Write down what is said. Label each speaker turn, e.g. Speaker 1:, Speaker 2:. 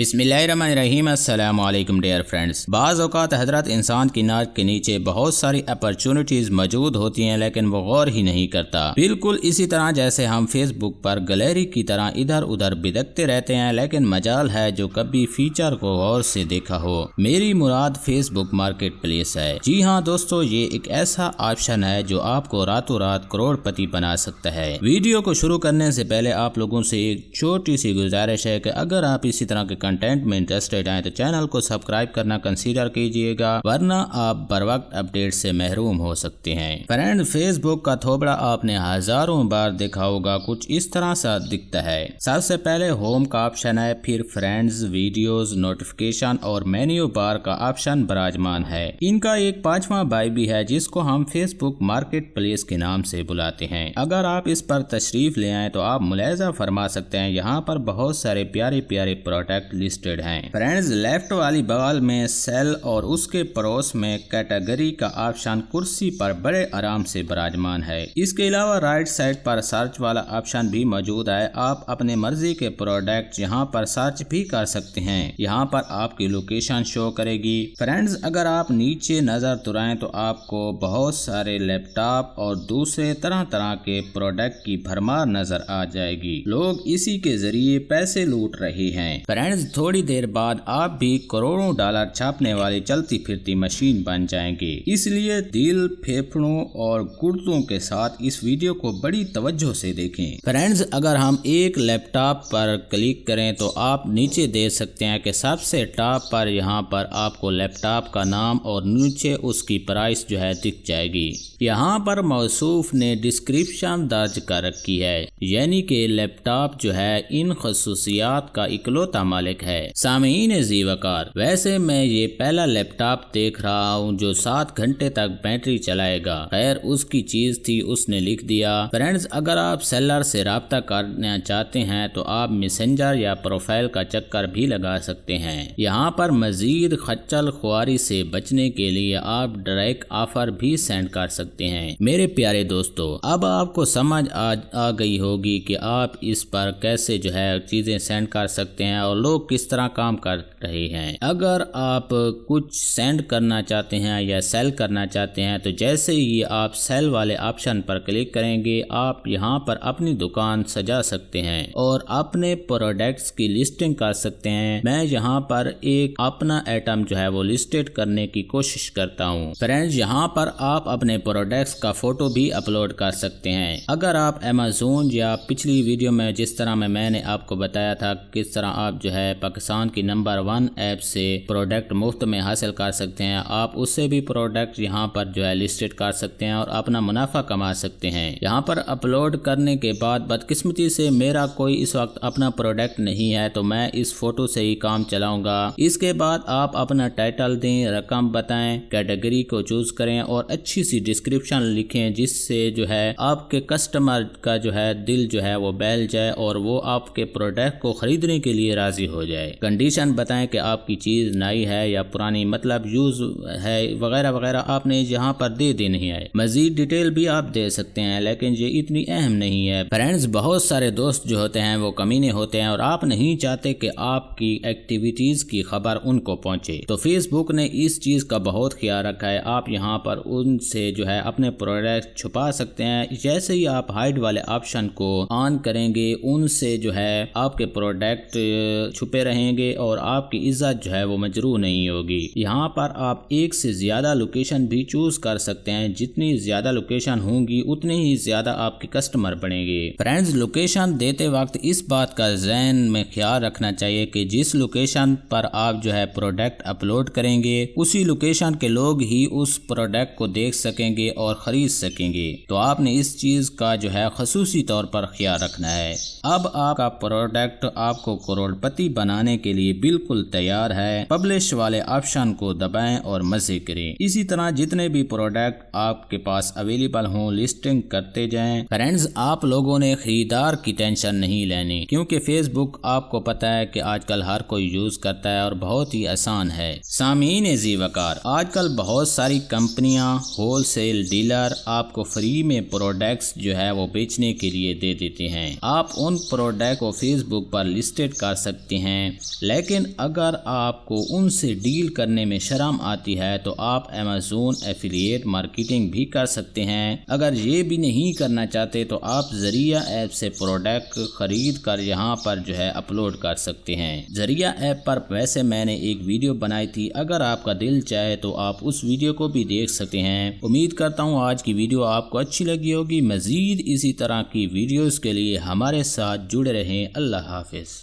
Speaker 1: बिसमीम dear friends बाज़ अवत हजरत इंसान की नाक के नीचे बहुत सारी अपॉर्चुनिटीज़ मौजूद होती हैं लेकिन वो गौर ही नहीं करता बिल्कुल इसी तरह जैसे हम फेसबुक पर गलेरी की तरह इधर उधर बिदकते रहते हैं लेकिन मजाल है जो कभी फीचर को गौर से देखा हो मेरी मुराद फेसबुक मार्केट प्लेस है जी हाँ दोस्तों ये एक ऐसा ऑप्शन है जो आपको रातों रात करोड़पति बना सकता है वीडियो को शुरू करने से पहले आप लोगों से एक छोटी सी गुजारिश है की अगर आप इसी तरह के कंटेंट में इंटरेस्टेड हैं तो चैनल को सब्सक्राइब करना कंसीडर कीजिएगा वरना आप बर वक्त अपडेट से महरूम हो सकते हैं फ्रेंड फेसबुक का थोबड़ा आपने हजारों बार देखा होगा कुछ इस तरह सा दिखता है सबसे पहले होम का ऑप्शन है फिर फ्रेंड्स वीडियोस नोटिफिकेशन और मेन्यू बार का ऑप्शन बराजमान है इनका एक पांचवा बाई भी है जिसको हम फेसबुक मार्केट प्लेस के नाम से बुलाते हैं अगर आप इस पर तशरीफ ले आए तो आप मुलायजा फरमा सकते हैं यहाँ पर बहुत सारे प्यारे प्यारे प्रोडक्ट लिस्टेड हैं फ्रेंड्स लेफ्ट वाली बगल में सेल और उसके पड़ोस में कैटेगरी का ऑप्शन कुर्सी पर बड़े आराम से बराजमान है इसके अलावा राइट साइड पर सर्च वाला ऑप्शन भी मौजूद है आप अपने मर्जी के प्रोडक्ट यहाँ पर सर्च भी कर सकते हैं यहाँ पर आपकी लोकेशन शो करेगी फ्रेंड्स अगर आप नीचे नजर तुराए तो आपको बहुत सारे लैपटॉप और दूसरे तरह तरह के प्रोडक्ट की भरमार नजर आ जाएगी लोग इसी के जरिए पैसे लूट रहे हैं फ्रेंड्स थोड़ी देर बाद आप भी करोड़ों डॉलर छापने वाली चलती फिरती मशीन बन जाएंगे इसलिए दिल फेफड़ों और गुर्दों के साथ इस वीडियो को बड़ी तवज्जो से देखें फ्रेंड्स अगर हम एक लैपटॉप पर क्लिक करें तो आप नीचे देख सकते हैं कि सबसे टॉप पर यहाँ पर आपको लैपटॉप का नाम और नीचे उसकी प्राइस जो है दिख जाएगी यहाँ पर मौसूफ ने डिस्क्रिप्शन दर्ज कर रखी है यानी कि लैपटॉप जो है इन खसूसियात का इकलौता मालिक मुबारक है सामीन जीवाकार वैसे मैं ये पहला लैपटॉप देख रहा हूँ जो सात घंटे तक बैटरी चलाएगा खैर उसकी चीज थी उसने लिख दिया फ्रेंड्स अगर आप सेलर से रहा करना चाहते हैं तो आप मैसेंजर या प्रोफाइल का चक्कर भी लगा सकते हैं यहाँ पर मजीद खच्चल खुआरी से बचने के लिए आप डायरेक्ट ऑफर भी सेंड कर सकते हैं मेरे प्यारे दोस्तों अब आपको समझ आ, आ गई होगी कि आप इस पर कैसे जो है चीजें सेंड कर सकते हैं और लोग किस तरह काम कर रहे हैं अगर आप कुछ सेंड करना चाहते हैं या सेल करना चाहते हैं तो जैसे ही आप सेल वाले ऑप्शन पर क्लिक करेंगे आप यहाँ पर अपनी दुकान सजा सकते हैं और अपने प्रोडक्ट्स की लिस्टिंग कर सकते हैं मैं यहाँ पर एक अपना आइटम जो है वो लिस्टेड करने की कोशिश करता हूँ फ्रेंड्स यहाँ पर आप अपने प्रोडक्ट्स का फोटो भी अपलोड कर सकते हैं अगर आप अमेजोन या पिछली वीडियो में जिस तरह में मैंने आपको बताया था किस तरह आप जो है पाकिस्तान की नंबर वन ऐप से प्रोडक्ट मुफ्त में हासिल कर सकते हैं आप उससे भी प्रोडक्ट यहाँ पर जो है लिस्टेड कर सकते हैं और अपना मुनाफा कमा सकते हैं यहाँ पर अपलोड करने के बाद बदकिस्मती से मेरा कोई इस वक्त अपना प्रोडक्ट नहीं है तो मैं इस फोटो से ही काम चलाऊंगा इसके बाद आप अपना टाइटल दें रकम बताएं कैटेगरी को चूज करें और अच्छी सी डिस्क्रिप्शन लिखें जिससे जो है आपके कस्टमर का जो है दिल जो है वो बैल जाए और वो आपके प्रोडक्ट को खरीदने के लिए राजी हो हो जाए कंडीशन बताएं कि आपकी चीज़ नई है या पुरानी मतलब यूज़ है वगैरह वगैरह आपने यहाँ पर दे नहीं है मजीद डिटेल भी आप दे सकते हैं लेकिन ये इतनी अहम नहीं है फ्रेंड्स बहुत सारे दोस्त जो होते हैं वो कमीने होते हैं और आप नहीं चाहते कि आपकी एक्टिविटीज़ की खबर उनको पहुँचे तो फेसबुक ने इस चीज़ का बहुत ख्याल रखा है आप यहाँ पर उनसे जो है अपने प्रोडक्ट छुपा सकते हैं जैसे ही आप हाइड वाले ऑप्शन को ऑन करेंगे उनसे जो है आपके प्रोडक्ट छुप छुपे रहेंगे और आपकी इज्जत जो है वो मजरू नहीं होगी यहाँ पर आप एक से ज़्यादा लोकेशन भी चूज़ कर सकते हैं जितनी ज़्यादा लोकेशन होंगी उतनी ही ज़्यादा आपके कस्टमर बनेंगे फ्रेंड्स लोकेशन देते वक्त इस बात का जहन में ख्याल रखना चाहिए कि जिस लोकेशन पर आप जो है प्रोडक्ट अपलोड करेंगे उसी लोकेशन के लोग ही उस प्रोडक्ट को देख सकेंगे और ख़रीद सकेंगे तो आपने इस चीज़ का जो है खसूसी तौर पर ख्याल रखना है अब आपका प्रोडक्ट आपको करोड़पति बनाने के लिए बिल्कुल तैयार है पब्लिश वाले ऑप्शन को दबाएं और मजे करें इसी तरह जितने भी प्रोडक्ट आपके पास अवेलेबल हों लिस्टिंग करते जाएं फ्रेंड्स आप लोगों ने खरीदार की टेंशन नहीं लेनी क्योंकि फेसबुक आपको पता है कि आजकल हर कोई यूज करता है और बहुत ही आसान है सामीन जी वकार आजकल बहुत सारी कंपनियां होलसेल डीलर आपको फ्री में प्रोडक्ट्स जो है वो बेचने के लिए दे देते हैं आप उन प्रोडक्ट को फेसबुक पर लिस्टेड कर सकते हैं हैं लेकिन अगर आपको उनसे डील करने में शर्म आती है तो आप अमेज़ोन एफिलियट मार्केटिंग भी कर सकते हैं अगर ये भी नहीं करना चाहते तो आप जरिया ऐप से प्रोडक्ट खरीद कर यहाँ पर जो है अपलोड कर सकते हैं जरिया ऐप पर वैसे मैंने एक वीडियो बनाई थी अगर आपका दिल चाहे तो आप उस वीडियो को भी देख सकते हैं उम्मीद करता हूँ आज की वीडियो आपको अच्छी लगी होगी मज़ीद इसी तरह की वीडियोज़ के लिए हमारे साथ जुड़े रहें अल्लाह हाफिज़